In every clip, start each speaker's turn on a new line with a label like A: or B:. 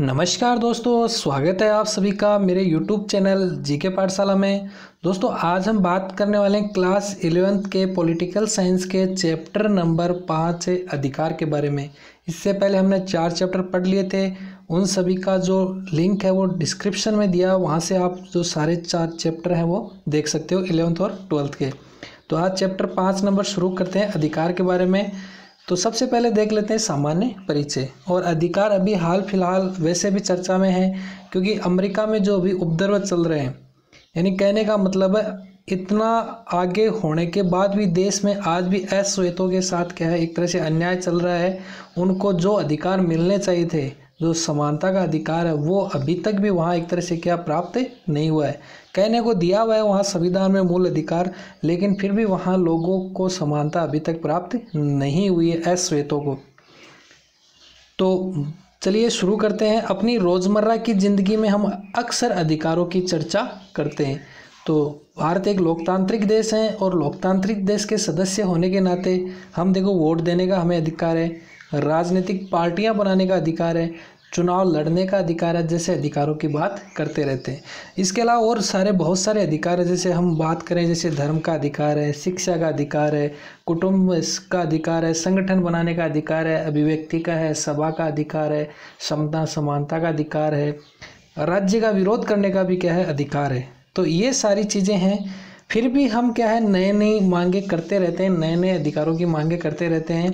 A: नमस्कार दोस्तों स्वागत है आप सभी का मेरे YouTube चैनल जीके पाठशाला में दोस्तों आज हम बात करने वाले हैं क्लास इलेवेंथ के पॉलिटिकल साइंस के चैप्टर नंबर पाँच अधिकार के बारे में इससे पहले हमने चार चैप्टर पढ़ लिए थे उन सभी का जो लिंक है वो डिस्क्रिप्शन में दिया वहाँ से आप जो सारे चार चैप्टर हैं वो देख सकते हो इलेवंथ और ट्वेल्थ के तो आज चैप्टर पाँच नंबर शुरू करते हैं अधिकार के बारे में तो सबसे पहले देख लेते हैं सामान्य परिचय और अधिकार अभी हाल फिलहाल वैसे भी चर्चा में है क्योंकि अमेरिका में जो अभी उपद्रव चल रहे हैं यानी कहने का मतलब है इतना आगे होने के बाद भी देश में आज भी अश्वेतों के साथ क्या है एक तरह से अन्याय चल रहा है उनको जो अधिकार मिलने चाहिए थे जो समानता का अधिकार है वो अभी तक भी वहाँ एक तरह से क्या प्राप्त नहीं हुआ है कहने को दिया हुआ है वहाँ संविधान में मूल अधिकार लेकिन फिर भी वहाँ लोगों को समानता अभी तक प्राप्त नहीं हुई है अश्वेतों को तो चलिए शुरू करते हैं अपनी रोज़मर्रा की ज़िंदगी में हम अक्सर अधिकारों की चर्चा करते हैं तो भारत एक लोकतांत्रिक देश है और लोकतांत्रिक देश के सदस्य होने के नाते हम देखो वोट देने का हमें अधिकार है राजनीतिक पार्टियां बनाने का अधिकार है चुनाव लड़ने का अधिकार है जैसे अधिकारों की बात करते रहते हैं इसके अलावा और सारे बहुत सारे अधिकार है जैसे हम बात करें जैसे धर्म का अधिकार है शिक्षा का अधिकार है कुटुंब का अधिकार है संगठन बनाने का अधिकार है अभिव्यक्ति का है सभा का अधिकार है समता समानता का अधिकार है राज्य का विरोध करने का भी क्या है अधिकार है तो ये सारी चीज़ें हैं फिर भी हम क्या है नए नई मांगे करते रहते हैं नए नए अधिकारों की मांगे करते रहते हैं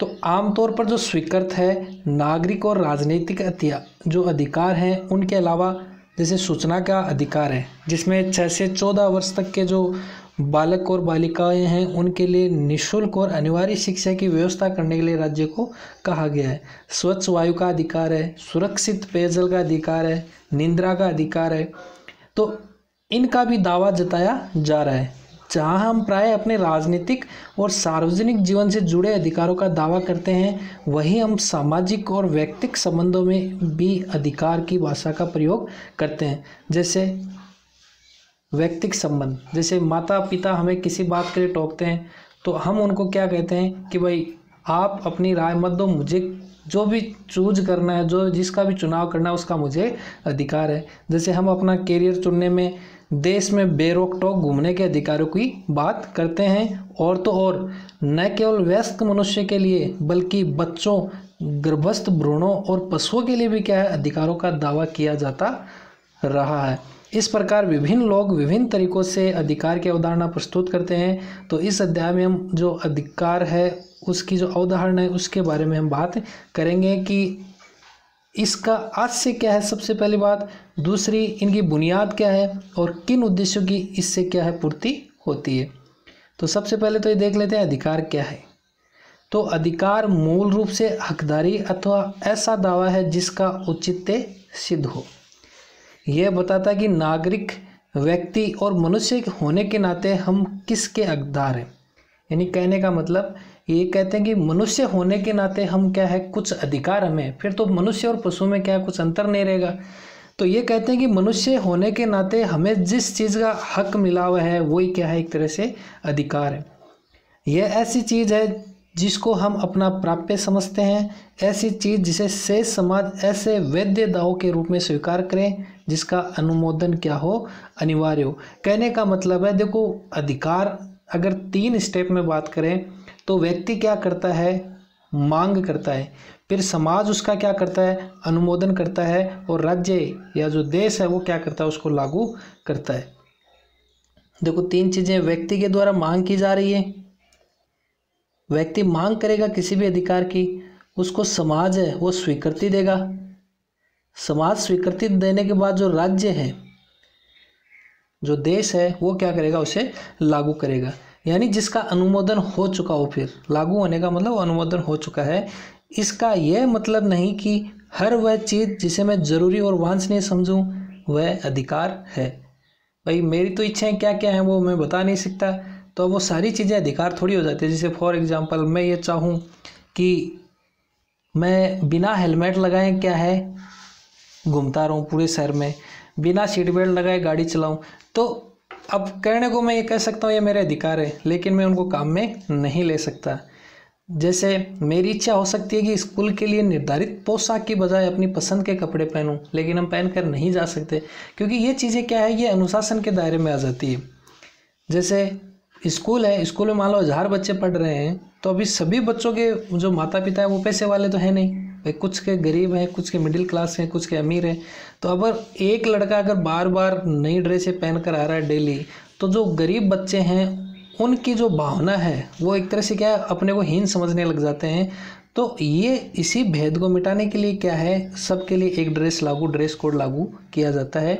A: तो आमतौर पर जो स्वीकृत है नागरिक और राजनीतिक जो अधिकार हैं उनके अलावा जैसे सूचना का अधिकार है जिसमें छः से चौदह वर्ष तक के जो बालक और बालिकाएं हैं उनके लिए निशुल्क और अनिवार्य शिक्षा की व्यवस्था करने के लिए राज्य को कहा गया है स्वच्छ वायु का अधिकार है सुरक्षित पेयजल का अधिकार है निंद्रा का अधिकार है तो इनका भी दावा जताया जा रहा है जहाँ हम प्राय अपने राजनीतिक और सार्वजनिक जीवन से जुड़े अधिकारों का दावा करते हैं वहीं हम सामाजिक और व्यक्तिक संबंधों में भी अधिकार की भाषा का प्रयोग करते हैं जैसे व्यक्तिक संबंध जैसे माता पिता हमें किसी बात के लिए टोकते हैं तो हम उनको क्या कहते हैं कि भाई आप अपनी राय मत दो मुझे जो भी चूज करना है जो जिसका भी चुनाव करना है उसका मुझे अधिकार है जैसे हम अपना करियर चुनने में देश में बेरोक टोक घूमने के अधिकारों की बात करते हैं और तो और न केवल व्यस्त मनुष्य के लिए बल्कि बच्चों गर्भस्थ भ्रूणों और पशुओं के लिए भी क्या है अधिकारों का दावा किया जाता रहा है इस प्रकार विभिन्न लोग विभिन्न तरीकों से अधिकार की अवधारणा प्रस्तुत करते हैं तो इस अध्याय में हम जो अधिकार है उसकी जो अवधारणा है उसके बारे में हम बात करेंगे कि इसका से क्या है सबसे पहली बात दूसरी इनकी बुनियाद क्या है और किन उद्देश्यों की इससे क्या है पूर्ति होती है तो सबसे पहले तो ये देख लेते हैं अधिकार क्या है तो अधिकार मूल रूप से हकदारी अथवा ऐसा दावा है जिसका औचित्य सिद्ध हो यह बताता है कि नागरिक व्यक्ति और मनुष्य होने के नाते हम किसके हकदार हैं यानी कहने का मतलब ये कहते हैं कि मनुष्य होने के नाते हम क्या है कुछ अधिकार हमें फिर तो मनुष्य और पशु में क्या है कुछ अंतर नहीं रहेगा तो ये कहते हैं कि मनुष्य होने के नाते हमें जिस चीज़ का हक मिला हुआ है वही क्या है एक तरह से अधिकार है यह ऐसी चीज़ है जिसको हम अपना प्राप्य समझते हैं ऐसी चीज़ जिसे शेष समाज ऐसे वैद्य दाव के रूप में स्वीकार करें जिसका अनुमोदन क्या हो अनिवार्य हो कहने का मतलब है देखो अधिकार अगर तीन स्टेप में बात करें तो व्यक्ति क्या करता है मांग करता है फिर समाज उसका क्या करता है अनुमोदन करता है और राज्य या जो देश है वो क्या करता है उसको लागू करता है देखो तीन चीज़ें व्यक्ति के द्वारा मांग की जा रही है व्यक्ति मांग करेगा किसी भी अधिकार की उसको समाज है वो स्वीकृति देगा समाज स्वीकृति देने के बाद जो राज्य है जो देश है वो क्या करेगा उसे लागू करेगा यानी जिसका अनुमोदन हो चुका हो फिर लागू होने का मतलब अनुमोदन हो चुका है इसका यह मतलब नहीं कि हर वह चीज़ जिसे मैं ज़रूरी और वांछनीय समझूं वह अधिकार है भाई मेरी तो इच्छाएं क्या क्या हैं वो मैं बता नहीं सकता तो वो सारी चीज़ें अधिकार थोड़ी हो जाती है जैसे फॉर एग्ज़ाम्पल मैं ये चाहूँ कि मैं बिना हेलमेट लगाए क्या है घूमता रहूँ पूरे शहर में बिना सीट बेल्ट लगाए गाड़ी चलाऊँ तो अब कहने को मैं ये कह सकता हूँ ये मेरे अधिकार है लेकिन मैं उनको काम में नहीं ले सकता जैसे मेरी इच्छा हो सकती है कि स्कूल के लिए निर्धारित पोशाक की बजाय अपनी पसंद के कपड़े पहनूं लेकिन हम पहन कर नहीं जा सकते क्योंकि ये चीज़ें क्या है ये अनुशासन के दायरे में आ जाती है जैसे स्कूल है स्कूल में मान लो हज़ार बच्चे पढ़ रहे हैं तो अभी सभी बच्चों के जो माता पिता हैं वो पैसे वाले तो हैं नहीं कुछ के गरीब हैं कुछ के मिडिल क्लास हैं कुछ के अमीर हैं तो अगर एक लड़का अगर बार बार नई ड्रेसें पहन कर आ रहा है डेली तो जो गरीब बच्चे हैं उनकी जो भावना है वो एक तरह से क्या है अपने को हीन समझने लग जाते हैं तो ये इसी भेद को मिटाने के लिए क्या है सबके लिए एक ड्रेस लागू ड्रेस कोड लागू किया जाता है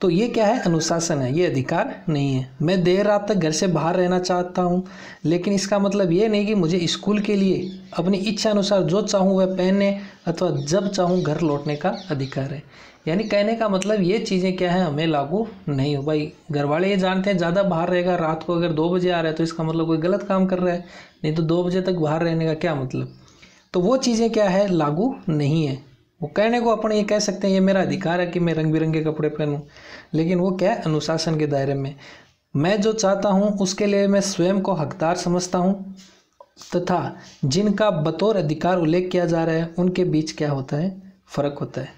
A: तो ये क्या है अनुशासन है ये अधिकार नहीं है मैं देर रात तक घर से बाहर रहना चाहता हूँ लेकिन इसका मतलब ये नहीं कि मुझे स्कूल के लिए अपनी इच्छा अनुसार जो चाहूँ वह पहनने अथवा जब चाहूँ घर लौटने का अधिकार है यानी कहने का मतलब ये चीज़ें क्या है हमें लागू नहीं हो भाई घर वाले ये जानते हैं ज़्यादा बाहर रहेगा रात को अगर दो बजे आ रहा है तो इसका मतलब कोई गलत काम कर रहा है नहीं तो दो बजे तक बाहर रहने का क्या मतलब तो वो चीज़ें क्या है लागू नहीं है वो कहने को अपन ये कह सकते हैं ये मेरा अधिकार है कि मैं रंग बिरंगे कपड़े पहनूं लेकिन वो क्या है अनुशासन के दायरे में मैं जो चाहता हूँ उसके लिए मैं स्वयं को हकदार समझता हूँ तथा जिनका बतौर अधिकार उल्लेख किया जा रहा है उनके बीच क्या होता है फ़र्क होता है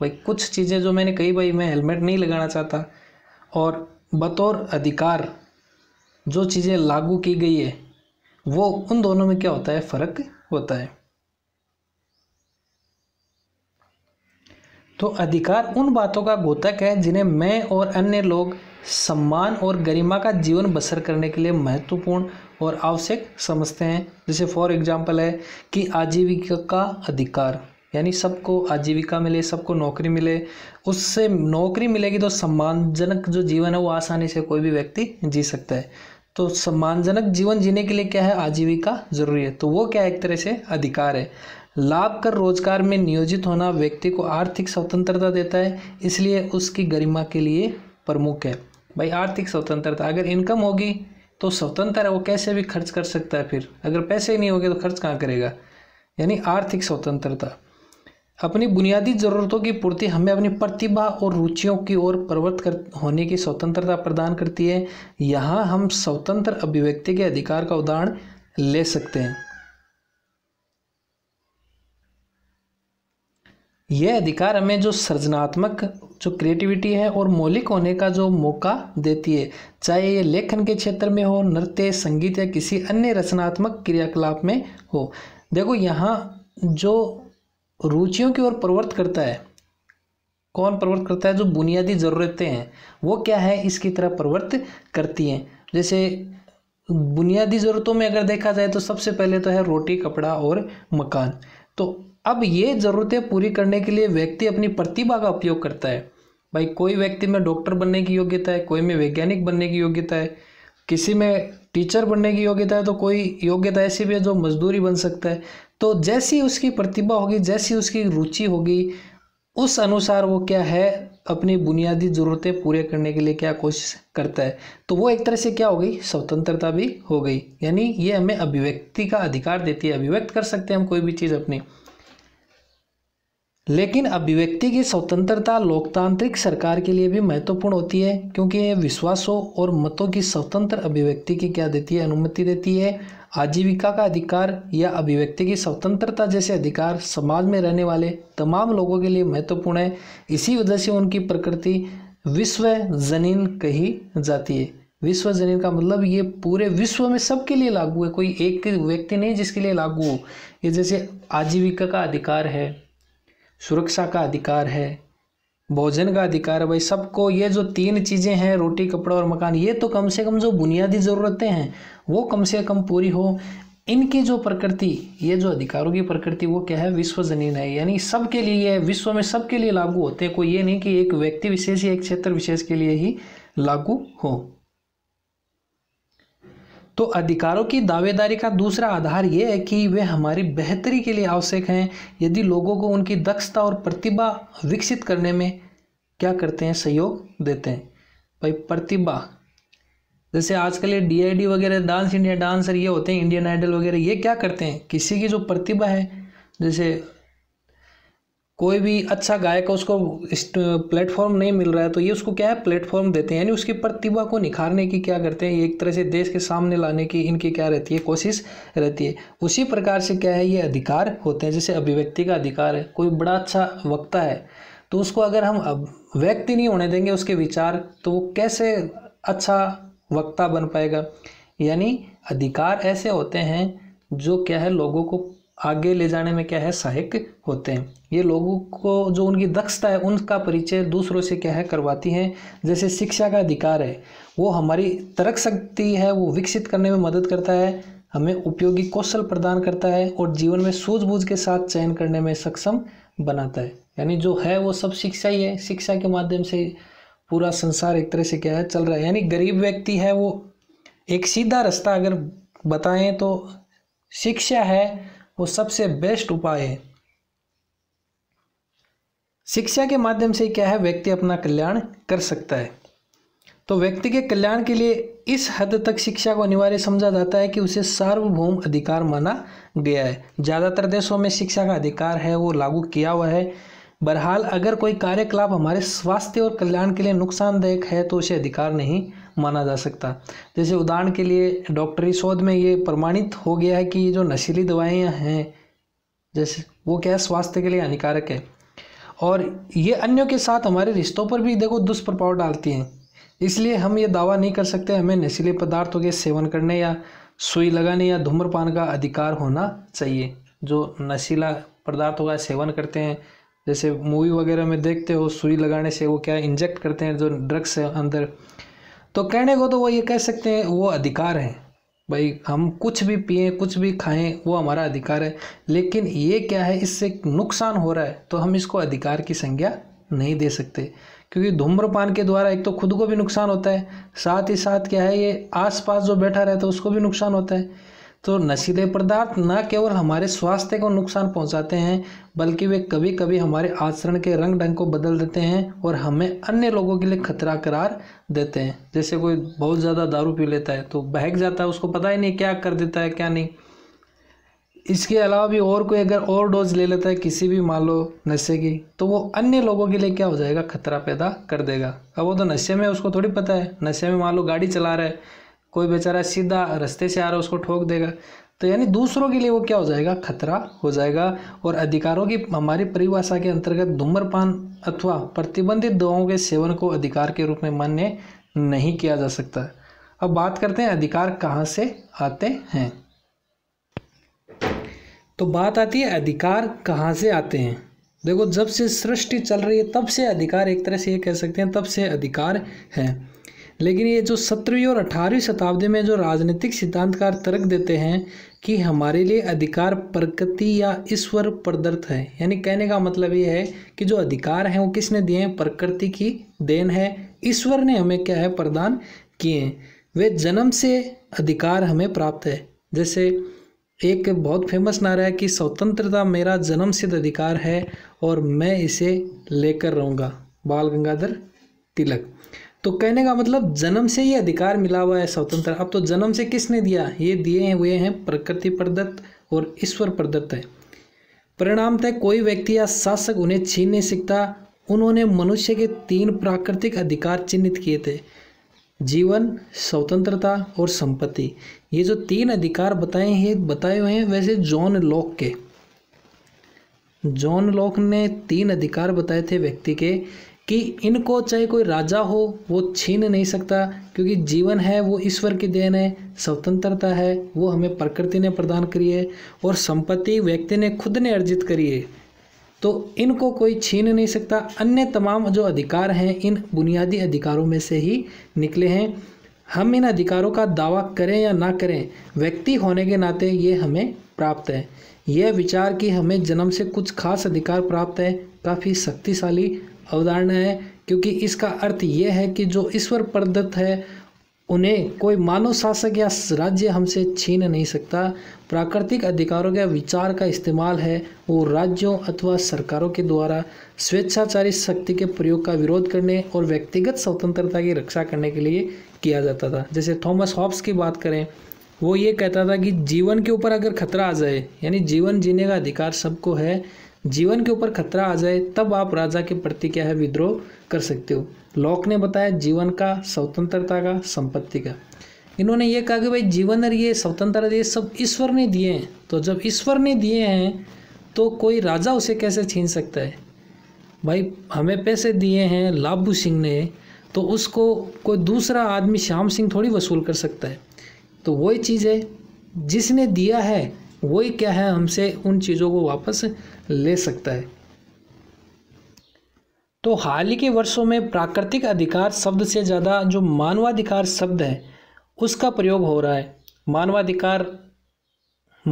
A: भाई कुछ चीज़ें जो मैंने कही भाई मैं हेलमेट नहीं लगाना चाहता और बतौर अधिकार जो चीज़ें लागू की गई है वो उन दोनों में क्या होता है फ़र्क होता है तो अधिकार उन बातों का गोतक है जिन्हें मैं और अन्य लोग सम्मान और गरिमा का जीवन बसर करने के लिए महत्वपूर्ण और आवश्यक समझते हैं जैसे फॉर एग्जाम्पल है कि आजीविका का अधिकार यानी सबको आजीविका मिले सबको नौकरी मिले उससे नौकरी मिलेगी तो सम्मानजनक जो जीवन है वो आसानी से कोई भी व्यक्ति जी सकता है तो सम्मानजनक जीवन जीने के लिए क्या है आजीविका ज़रूरी है तो वो क्या एक तरह से अधिकार है लाभ कर रोजगार में नियोजित होना व्यक्ति को आर्थिक स्वतंत्रता देता है इसलिए उसकी गरिमा के लिए प्रमुख है भाई आर्थिक स्वतंत्रता अगर इनकम होगी तो स्वतंत्र है वो कैसे भी खर्च कर सकता है फिर अगर पैसे ही नहीं होंगे तो खर्च कहाँ करेगा यानी आर्थिक स्वतंत्रता अपनी बुनियादी ज़रूरतों की पूर्ति हमें अपनी प्रतिभा और रुचियों की ओर प्रवृत्त कर होने की स्वतंत्रता प्रदान करती है यहाँ हम स्वतंत्र अभिव्यक्ति के अधिकार का उदाहरण ले सकते हैं यह अधिकार हमें जो सृजनात्मक जो क्रिएटिविटी है और मौलिक होने का जो मौका देती है चाहे ये लेखन के क्षेत्र में हो नृत्य संगीत या किसी अन्य रचनात्मक क्रियाकलाप में हो देखो यहाँ जो रुचियों की ओर प्रवृत्त करता है कौन प्रवृत्त करता है जो बुनियादी ज़रूरतें हैं वो क्या है इसकी तरह प्रवृत्त करती हैं जैसे बुनियादी ज़रूरतों में अगर देखा जाए तो सबसे पहले तो है रोटी कपड़ा और मकान तो अब ये ज़रूरतें पूरी करने के लिए व्यक्ति अपनी प्रतिभा का उपयोग करता है भाई कोई व्यक्ति में डॉक्टर बनने की योग्यता है कोई में वैज्ञानिक बनने की योग्यता है किसी में टीचर बनने की योग्यता है तो कोई योग्यता ऐसी भी है जो मजदूरी बन सकता है तो जैसी उसकी प्रतिभा होगी जैसी उसकी रुचि होगी उस अनुसार वो क्या है अपनी बुनियादी ज़रूरतें पूरे करने के लिए क्या कोशिश करता है तो वो एक तरह से क्या हो गई स्वतंत्रता भी हो गई यानी ये हमें अभिव्यक्ति का अधिकार देती है अभिव्यक्त कर सकते हैं हम कोई भी चीज़ अपनी लेकिन अभिव्यक्ति की स्वतंत्रता लोकतांत्रिक सरकार के लिए भी महत्वपूर्ण होती है क्योंकि यह विश्वासों और मतों की स्वतंत्र अभिव्यक्ति की क्या देती है अनुमति देती है आजीविका का अधिकार या अभिव्यक्ति की स्वतंत्रता जैसे अधिकार समाज में रहने वाले तमाम लोगों के लिए महत्वपूर्ण है इसी वजह से उनकी प्रकृति विश्व जनीन कही जाती है विश्व जनीन का मतलब ये पूरे विश्व में सबके लिए लागू है कोई एक व्यक्ति नहीं जिसके लिए लागू हो ये जैसे आजीविका का अधिकार है सुरक्षा का अधिकार है भोजन का अधिकार है भाई सबको ये जो तीन चीज़ें हैं रोटी कपड़ा और मकान ये तो कम से कम जो बुनियादी ज़रूरतें हैं वो कम से कम पूरी हो इनकी जो प्रकृति ये जो अधिकारों की प्रकृति वो क्या है विश्वजनीन है यानी सबके लिए है विश्व में सबके लिए लागू होते हैं कोई ये नहीं कि एक व्यक्ति विशेष या एक क्षेत्र विशेष के लिए ही लागू हो तो अधिकारों की दावेदारी का दूसरा आधार ये है कि वे हमारी बेहतरी के लिए आवश्यक हैं यदि लोगों को उनकी दक्षता और प्रतिभा विकसित करने में क्या करते हैं सहयोग देते हैं भाई प्रतिभा जैसे आजकल ये डीआईडी वगैरह डांस इंडिया डांसर ये होते हैं इंडियन आइडल वगैरह ये क्या करते हैं किसी की जो प्रतिभा है जैसे कोई भी अच्छा गायक है उसको प्लेटफॉर्म नहीं मिल रहा है तो ये उसको क्या है प्लेटफॉर्म देते हैं यानी उसकी प्रतिभा को निखारने की क्या करते हैं एक तरह से देश के सामने लाने की इनकी क्या रहती है कोशिश रहती है उसी प्रकार से क्या है ये अधिकार होते हैं जैसे अभिव्यक्ति का अधिकार है कोई बड़ा अच्छा वक्ता है तो उसको अगर हम व्यक्ति नहीं होने देंगे उसके विचार तो वो कैसे अच्छा वक्ता बन पाएगा यानी अधिकार ऐसे होते हैं जो क्या है लोगों को आगे ले जाने में क्या है सहायक होते हैं ये लोगों को जो उनकी दक्षता है उनका परिचय दूसरों से क्या है करवाती हैं जैसे शिक्षा का अधिकार है वो हमारी तरक शक्ति है वो विकसित करने में मदद करता है हमें उपयोगी कौशल प्रदान करता है और जीवन में सूझबूझ के साथ चयन करने में सक्षम बनाता है यानी जो है वो सब शिक्षा ही है शिक्षा के माध्यम से पूरा संसार एक तरह से क्या है चल रहा है यानी गरीब व्यक्ति है वो एक सीधा रास्ता अगर बताएं तो शिक्षा है वो सबसे बेस्ट उपाय है शिक्षा के माध्यम से क्या है व्यक्ति अपना कल्याण कर सकता है तो व्यक्ति के कल्याण के लिए इस हद तक शिक्षा को अनिवार्य समझा जाता है कि उसे सार्वभौम अधिकार माना गया है ज़्यादातर देशों में शिक्षा का अधिकार है वो लागू किया हुआ है बहरहाल अगर कोई कार्यकलाप हमारे स्वास्थ्य और कल्याण के लिए नुकसानदायक है तो उसे अधिकार नहीं माना जा सकता जैसे उदाहरण के लिए डॉक्टरी शोध में ये प्रमाणित हो गया है कि ये जो नशीली दवाइयाँ हैं जैसे वो क्या है स्वास्थ्य के लिए हानिकारक है और ये अन्यों के साथ हमारे रिश्तों पर भी देखो दुष्प्रभाव डालती हैं इसलिए हम ये दावा नहीं कर सकते हमें नशीले पदार्थों के सेवन करने या सुई लगाने या धूम्रपान का अधिकार होना चाहिए जो नशीला पदार्थों का सेवन करते हैं जैसे मूवी वगैरह में देखते हो सुई लगाने से वो क्या इंजेक्ट करते हैं जो ड्रग्स है अंदर तो कहने को तो वो ये कह सकते हैं वो अधिकार है भाई हम कुछ भी पिए कुछ भी खाएं वो हमारा अधिकार है लेकिन ये क्या है इससे नुकसान हो रहा है तो हम इसको अधिकार की संज्ञा नहीं दे सकते क्योंकि धूम्रपान के द्वारा एक तो खुद को भी नुकसान होता है साथ ही साथ क्या है ये आसपास जो बैठा रहता है उसको भी नुकसान होता है तो नशीले पदार्थ न केवल हमारे स्वास्थ्य को नुकसान पहुंचाते हैं बल्कि वे कभी कभी हमारे आचरण के रंग ढंग को बदल देते हैं और हमें अन्य लोगों के लिए खतरा करार देते हैं जैसे कोई बहुत ज़्यादा दारू पी लेता है तो बहक जाता है उसको पता ही नहीं क्या कर देता है क्या नहीं इसके अलावा भी और कोई अगर और डोज ले लेता है किसी भी मान लो नशे की तो वो अन्य लोगों के लिए क्या हो जाएगा खतरा पैदा कर देगा अब वो तो नशे में उसको थोड़ी पता है नशे में मान लो गाड़ी चला रहा है कोई बेचारा सीधा रास्ते से आ रहा है उसको ठोक देगा तो यानी दूसरों के लिए वो क्या हो जाएगा खतरा हो जाएगा और अधिकारों की हमारी परिभाषा के अंतर्गत धूम्रपान अथवा प्रतिबंधित दवाओं के सेवन को अधिकार के रूप में मान्य नहीं किया जा सकता अब बात करते हैं अधिकार कहाँ से आते हैं तो बात आती है अधिकार कहाँ से आते हैं देखो जब से सृष्टि चल रही है तब से अधिकार एक तरह से ये कह सकते हैं तब से अधिकार हैं लेकिन ये जो सत्रहवीं और अठारहवीं शताब्दी में जो राजनीतिक सिद्धांतकार तर्क देते हैं कि हमारे लिए अधिकार प्रकृति या ईश्वर प्रदत्त है यानी कहने का मतलब ये है कि जो अधिकार हैं वो किसने दिए हैं प्रकृति की देन है ईश्वर ने हमें क्या है प्रदान किए हैं वे जन्म से अधिकार हमें प्राप्त है जैसे एक बहुत फेमस नारा है कि स्वतंत्रता मेरा जन्म सिद्ध अधिकार है और मैं इसे लेकर रहूँगा बाल गंगाधर तिलक तो कहने का मतलब जन्म से ये अधिकार मिला हुआ है स्वतंत्र अब तो जन्म से किसने दिया ये दिए हुए हैं प्रकृति प्रदत्त और ईश्वर प्रदत्त है परिणामतः कोई व्यक्ति या शासक उन्हें छीन नहीं सकता उन्होंने मनुष्य के तीन प्राकृतिक अधिकार चिन्हित किए थे जीवन स्वतंत्रता और संपत्ति ये जो तीन अधिकार बताए हैं बताए हुए हैं वैसे जॉन लॉक के जॉन लॉक ने तीन अधिकार बताए थे व्यक्ति के कि इनको चाहे कोई राजा हो वो छीन नहीं सकता क्योंकि जीवन है वो ईश्वर की देन है स्वतंत्रता है वो हमें प्रकृति ने प्रदान करी है और संपत्ति व्यक्ति ने खुद ने अर्जित करी है तो इनको कोई छीन नहीं सकता अन्य तमाम जो अधिकार हैं इन बुनियादी अधिकारों में से ही निकले हैं हम इन अधिकारों का दावा करें या ना करें व्यक्ति होने के नाते ये हमें प्राप्त है यह विचार कि हमें जन्म से कुछ खास अधिकार प्राप्त है काफ़ी शक्तिशाली अवधारणा है क्योंकि इसका अर्थ यह है कि जो ईश्वर प्रदत्त है उन्हें कोई मानव शासक या राज्य हमसे छीन नहीं सकता प्राकृतिक अधिकारों का विचार का इस्तेमाल है वो राज्यों अथवा सरकारों के द्वारा स्वेच्छाचारी शक्ति के प्रयोग का विरोध करने और व्यक्तिगत स्वतंत्रता की रक्षा करने के लिए किया जाता था जैसे थॉमस हॉब्स की बात करें वो ये कहता था कि जीवन के ऊपर अगर खतरा आ जाए यानी जीवन जीने का अधिकार सबको है जीवन के ऊपर खतरा आ जाए तब आप राजा के प्रति क्या है विद्रोह कर सकते हो लॉक ने बताया जीवन का स्वतंत्रता का संपत्ति का इन्होंने ये कहा कि भाई जीवन और ये स्वतंत्रता ये सब ईश्वर ने दिए हैं तो जब ईश्वर ने दिए हैं तो कोई राजा उसे कैसे छीन सकता है भाई हमें पैसे दिए हैं लाभू सिंह ने तो उसको कोई दूसरा आदमी श्याम सिंह थोड़ी वसूल कर सकता है तो वही चीज़ है जिसने दिया है वही क्या है हमसे उन चीज़ों को वापस ले सकता है तो हाल ही के वर्षों में प्राकृतिक अधिकार शब्द से ज़्यादा जो मानवाधिकार शब्द है उसका प्रयोग हो रहा है मानवाधिकार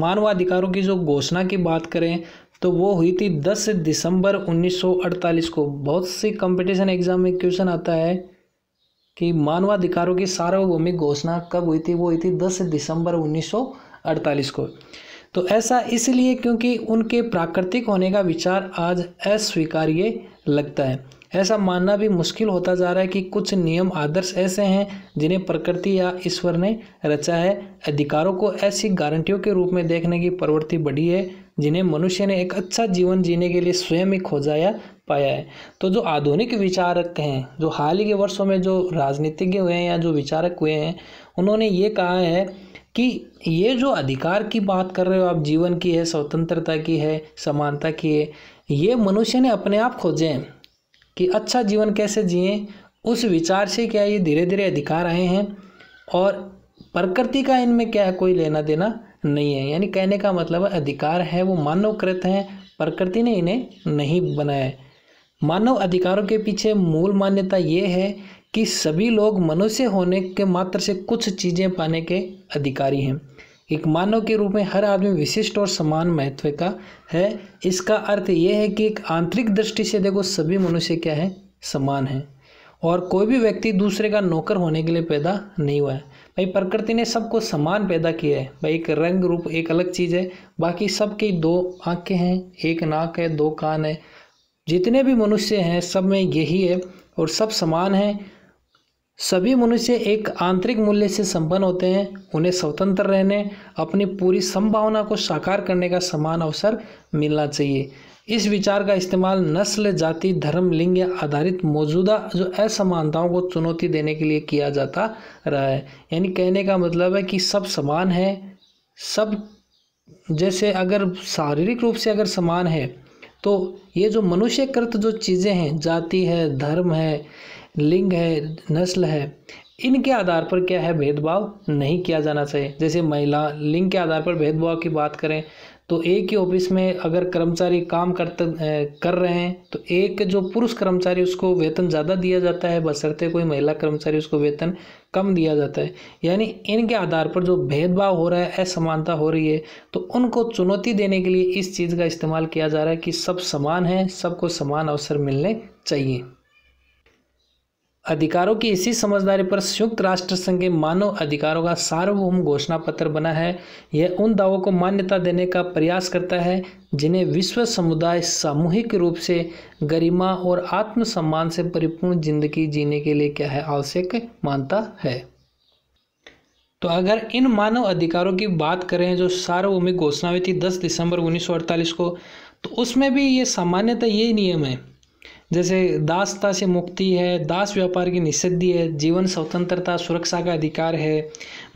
A: मानवाधिकारों की जो घोषणा की बात करें तो वो हुई थी 10 दिसंबर 1948 को बहुत सी कंपटीशन एग्ज़ाम में क्वेश्चन आता है कि मानवाधिकारों की सार्वभौमिक घोषणा कब हुई थी वो हुई थी 10 दिसंबर 1948 को तो ऐसा इसलिए क्योंकि उनके प्राकृतिक होने का विचार आज अस्वीकार्य लगता है ऐसा मानना भी मुश्किल होता जा रहा है कि कुछ नियम आदर्श ऐसे हैं जिन्हें प्रकृति या ईश्वर ने रचा है अधिकारों को ऐसी गारंटियों के रूप में देखने की प्रवृत्ति बढ़ी है जिन्हें मनुष्य ने एक अच्छा जीवन जीने के लिए स्वयं ही खोजा या पाया है तो जो आधुनिक विचारक हैं जो हाल ही के वर्षों में जो राजनीतिज्ञ हुए हैं या जो विचारक हुए हैं उन्होंने ये कहा है कि ये जो अधिकार की बात कर रहे हो आप जीवन की है स्वतंत्रता की है समानता की है ये मनुष्य ने अपने आप खोजें कि अच्छा जीवन कैसे जिए उस विचार से क्या ये धीरे धीरे अधिकार आए हैं और प्रकृति का इनमें क्या है कोई लेना देना नहीं है यानी कहने का मतलब है अधिकार है वो मानवकृत हैं प्रकृति ने इन्हें नहीं बनाया है मानव अधिकारों के पीछे मूल मान्यता ये है कि सभी लोग मनुष्य होने के मात्र से कुछ चीज़ें पाने के अधिकारी हैं एक मानव के रूप में हर आदमी विशिष्ट और समान महत्व का है इसका अर्थ यह है कि एक आंतरिक दृष्टि से देखो सभी मनुष्य क्या है समान है और कोई भी व्यक्ति दूसरे का नौकर होने के लिए पैदा नहीं हुआ है भाई प्रकृति ने सबको समान पैदा किया है भाई एक रंग रूप एक अलग चीज़ है बाकी सबके दो आँखें हैं एक नाक है दो कान है जितने भी मनुष्य हैं सब में यही है और सब समान हैं सभी मनुष्य एक आंतरिक मूल्य से संपन्न होते हैं उन्हें स्वतंत्र रहने अपनी पूरी संभावना को साकार करने का समान अवसर मिलना चाहिए इस विचार का इस्तेमाल नस्ल जाति धर्म लिंग आधारित मौजूदा जो असमानताओं को चुनौती देने के लिए किया जाता रहा है यानी कहने का मतलब है कि सब समान है सब जैसे अगर शारीरिक रूप से अगर समान है तो ये जो मनुष्यकृत जो चीज़ें हैं जाति है धर्म है लिंग है नस्ल है इनके आधार पर क्या है भेदभाव नहीं किया जाना चाहिए जैसे महिला लिंग के आधार पर भेदभाव की बात करें तो एक ही ऑफिस में अगर कर्मचारी काम करते कर रहे हैं तो एक जो पुरुष कर्मचारी उसको वेतन ज़्यादा दिया जाता है बशर्ते कोई महिला कर्मचारी उसको वेतन कम दिया जाता है यानी इनके आधार पर जो भेदभाव हो रहा है असमानता हो रही है तो उनको चुनौती देने के लिए इस चीज़ का इस्तेमाल किया जा रहा है कि सब समान है सबको समान अवसर मिलने चाहिए अधिकारों की इसी समझदारी पर संयुक्त राष्ट्र संघ के मानव अधिकारों का सार्वभौम घोषणा पत्र बना है यह उन दावों को मान्यता देने का प्रयास करता है जिन्हें विश्व समुदाय सामूहिक रूप से गरिमा और आत्मसम्मान से परिपूर्ण जिंदगी जीने के लिए क्या है आवश्यक मानता है तो अगर इन मानव अधिकारों की बात करें जो सार्वभौमिक घोषणा हुई थी दस दिसंबर उन्नीस को तो उसमें भी ये सामान्यतः ये नियम है जैसे दासता से मुक्ति है दास व्यापार की निषिद्धि है जीवन स्वतंत्रता सुरक्षा का अधिकार है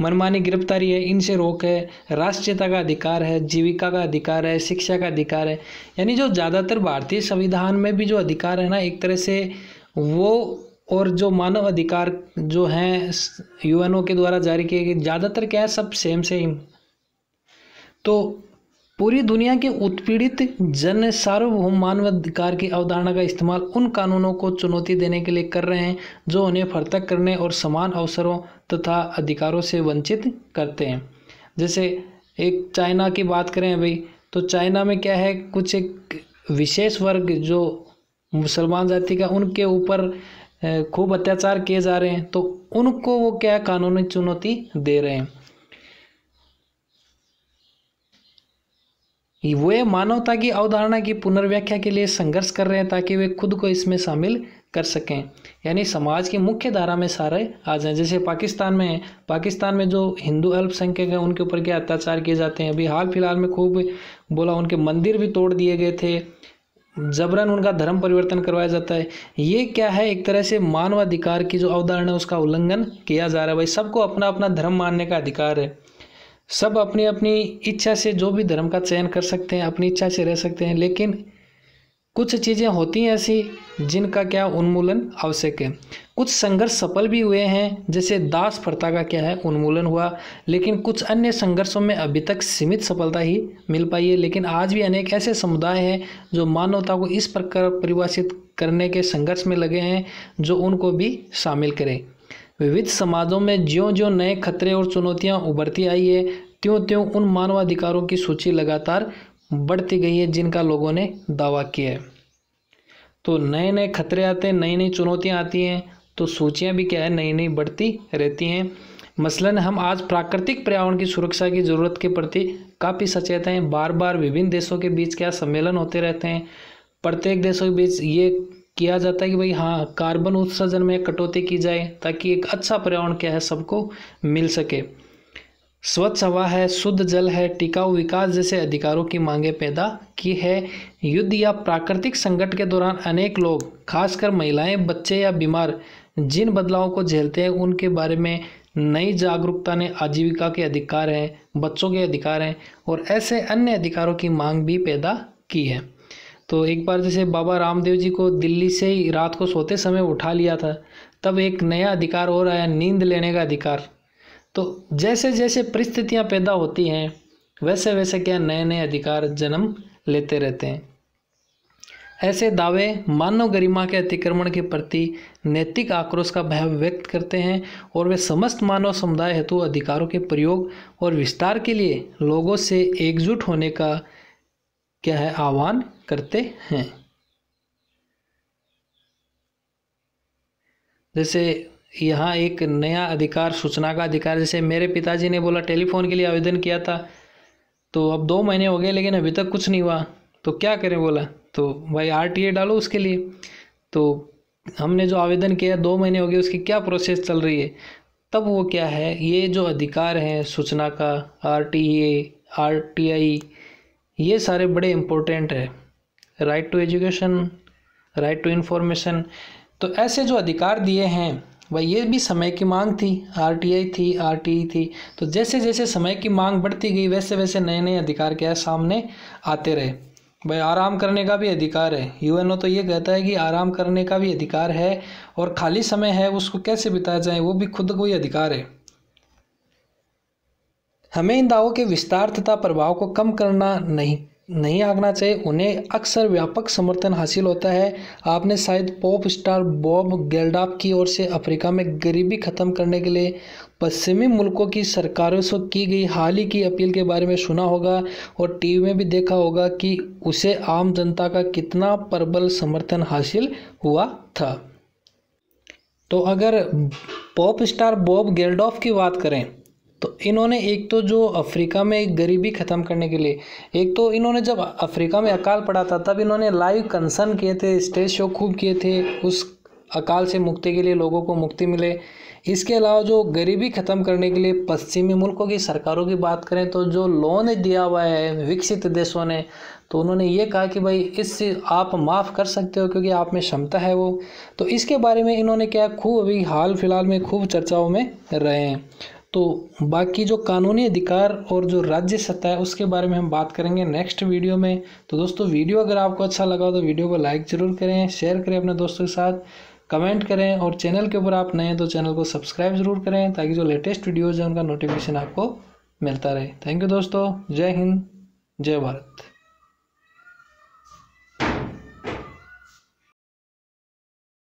A: मनमानी गिरफ्तारी है इनसे रोक है राष्ट्रीयता का अधिकार है जीविका का अधिकार है शिक्षा का अधिकार है यानी जो ज़्यादातर भारतीय संविधान में भी जो अधिकार है ना एक तरह से वो और जो मानव अधिकार जो हैं यूएनओ के द्वारा जारी किए गए ज़्यादातर क्या है सब सेम सेम तो पूरी दुनिया के उत्पीड़ित जन सार्वभौम मानवाधिकार की अवधारणा का इस्तेमाल उन कानूनों को चुनौती देने के लिए कर रहे हैं जो उन्हें फर्तक करने और समान अवसरों तथा अधिकारों से वंचित करते हैं जैसे एक चाइना की बात करें अभी तो चाइना में क्या है कुछ एक विशेष वर्ग जो मुसलमान जाति का उनके ऊपर खूब अत्याचार किए जा रहे हैं तो उनको वो क्या कानूनी चुनौती दे रहे हैं वे मानवता की अवधारणा की पुनर्व्याख्या के लिए संघर्ष कर रहे हैं ताकि वे खुद को इसमें शामिल कर सकें यानी समाज की मुख्य धारा में सारे आ जाएँ जैसे पाकिस्तान में पाकिस्तान में जो हिंदू अल्पसंख्यक हैं उनके ऊपर क्या अत्याचार किए जाते हैं अभी हाल फिलहाल में खूब बोला उनके मंदिर भी तोड़ दिए गए थे जबरन उनका धर्म परिवर्तन करवाया जाता है ये क्या है एक तरह से मानवाधिकार की जो अवधारणा है उसका उल्लंघन किया जा रहा है भाई सबको अपना अपना धर्म मानने का अधिकार है सब अपनी अपनी इच्छा से जो भी धर्म का चयन कर सकते हैं अपनी इच्छा से रह सकते हैं लेकिन कुछ चीज़ें होती हैं ऐसी जिनका क्या उन्मूलन आवश्यक है कुछ संघर्ष सफल भी हुए हैं जैसे दास प्रथा का क्या है उन्मूलन हुआ लेकिन कुछ अन्य संघर्षों में अभी तक सीमित सफलता ही मिल पाई है लेकिन आज भी अनेक ऐसे समुदाय हैं जो मानवता को इस प्रकार परिभाषित करने के संघर्ष में लगे हैं जो उनको भी शामिल करें विविध समाजों में ज्यो ज्यो नए खतरे और चुनौतियां उभरती आई है त्यों त्यों उन मानवाधिकारों की सूची लगातार बढ़ती गई है जिनका लोगों ने दावा किया है तो नए नए खतरे आते हैं नई नई चुनौतियाँ आती हैं तो सूचियाँ भी क्या है नई नई बढ़ती रहती हैं मसलन हम आज प्राकृतिक पर्यावरण की सुरक्षा की ज़रूरत के प्रति काफ़ी सचेत हैं बार बार विभिन्न देशों के बीच क्या सम्मेलन होते रहते हैं प्रत्येक देशों के बीच ये किया जाता है कि भाई हाँ कार्बन उत्सर्जन में कटौती की जाए ताकि एक अच्छा पर्यावरण क्या है सबको मिल सके स्वच्छ हवा है शुद्ध जल है टिकाऊ विकास जैसे अधिकारों की मांगे पैदा की है युद्ध या प्राकृतिक संकट के दौरान अनेक लोग खासकर महिलाएं बच्चे या बीमार जिन बदलावों को झेलते हैं उनके बारे में नई जागरूकता ने आजीविका के अधिकार हैं बच्चों के अधिकार हैं और ऐसे अन्य अधिकारों की मांग भी पैदा की है तो एक बार जैसे बाबा रामदेव जी को दिल्ली से ही रात को सोते समय उठा लिया था तब एक नया अधिकार और आया नींद लेने का अधिकार तो जैसे जैसे परिस्थितियाँ पैदा होती हैं वैसे वैसे क्या नए नए अधिकार जन्म लेते रहते हैं ऐसे दावे मानव गरिमा के अतिक्रमण के प्रति नैतिक आक्रोश का भय व्यक्त करते हैं और वे समस्त मानव समुदाय हेतु अधिकारों के प्रयोग और विस्तार के लिए लोगों से एकजुट होने का क्या है आह्वान करते हैं जैसे यहाँ एक नया अधिकार सूचना का अधिकार जैसे मेरे पिताजी ने बोला टेलीफोन के लिए आवेदन किया था तो अब दो महीने हो गए लेकिन अभी तक कुछ नहीं हुआ तो क्या करें बोला तो भाई आर डालो उसके लिए तो हमने जो आवेदन किया दो महीने हो गए उसकी क्या प्रोसेस चल रही है तब वो क्या है ये जो अधिकार हैं सूचना का R T A R T I ये सारे बड़े इम्पोर्टेंट है right to education right to information तो ऐसे जो अधिकार दिए हैं वह ये भी समय की मांग थी आरटीआई थी आरटीई e थी तो जैसे जैसे समय की मांग बढ़ती गई वैसे वैसे नए नए अधिकार क्या है सामने आते रहे भाई आराम करने का भी अधिकार है यूएनओ तो ये कहता है कि आराम करने का भी अधिकार है और खाली समय है उसको कैसे बिताया जाए वो भी खुद को ही अधिकार है हमें इन दावों के विस्तार तथा प्रभाव को कम करना नहीं नहीं आंकना चाहिए उन्हें अक्सर व्यापक समर्थन हासिल होता है आपने शायद पॉप स्टार बॉब गेल्डाप की ओर से अफ्रीका में गरीबी ख़त्म करने के लिए पश्चिमी मुल्कों की सरकारों से की गई हाल ही की अपील के बारे में सुना होगा और टीवी में भी देखा होगा कि उसे आम जनता का कितना प्रबल समर्थन हासिल हुआ था तो अगर पॉप स्टार बॉब गेल्डॉफ की बात करें तो इन्होंने एक तो जो अफ्रीका में गरीबी ख़त्म करने के लिए एक तो इन्होंने जब अफ्रीका में अकाल पड़ा था तब इन्होंने लाइव कंसर्न किए थे स्टेज शो खूब किए थे उस अकाल से मुक्ति के लिए लोगों को मुक्ति मिले इसके अलावा जो गरीबी ख़त्म करने के लिए पश्चिमी मुल्कों की सरकारों की बात करें तो जो लोन दिया हुआ है विकसित देशों ने तो उन्होंने ये कहा कि भाई इससे आप माफ़ कर सकते हो क्योंकि आप में क्षमता है वो तो इसके बारे में इन्होंने क्या खूब अभी हाल फिलहाल में खूब चर्चाओं में रहे हैं तो बाकी जो कानूनी अधिकार और जो राज्य सत्ता है उसके बारे में हम बात करेंगे नेक्स्ट वीडियो में तो दोस्तों वीडियो अगर आपको अच्छा लगा तो वीडियो को लाइक ज़रूर करें शेयर करें अपने दोस्तों के साथ कमेंट करें और चैनल के ऊपर आप नए हैं तो चैनल को सब्सक्राइब ज़रूर करें ताकि जो लेटेस्ट वीडियोज़ हैं उनका नोटिफिकेशन आपको मिलता रहे थैंक यू दोस्तों जय हिंद जय भारत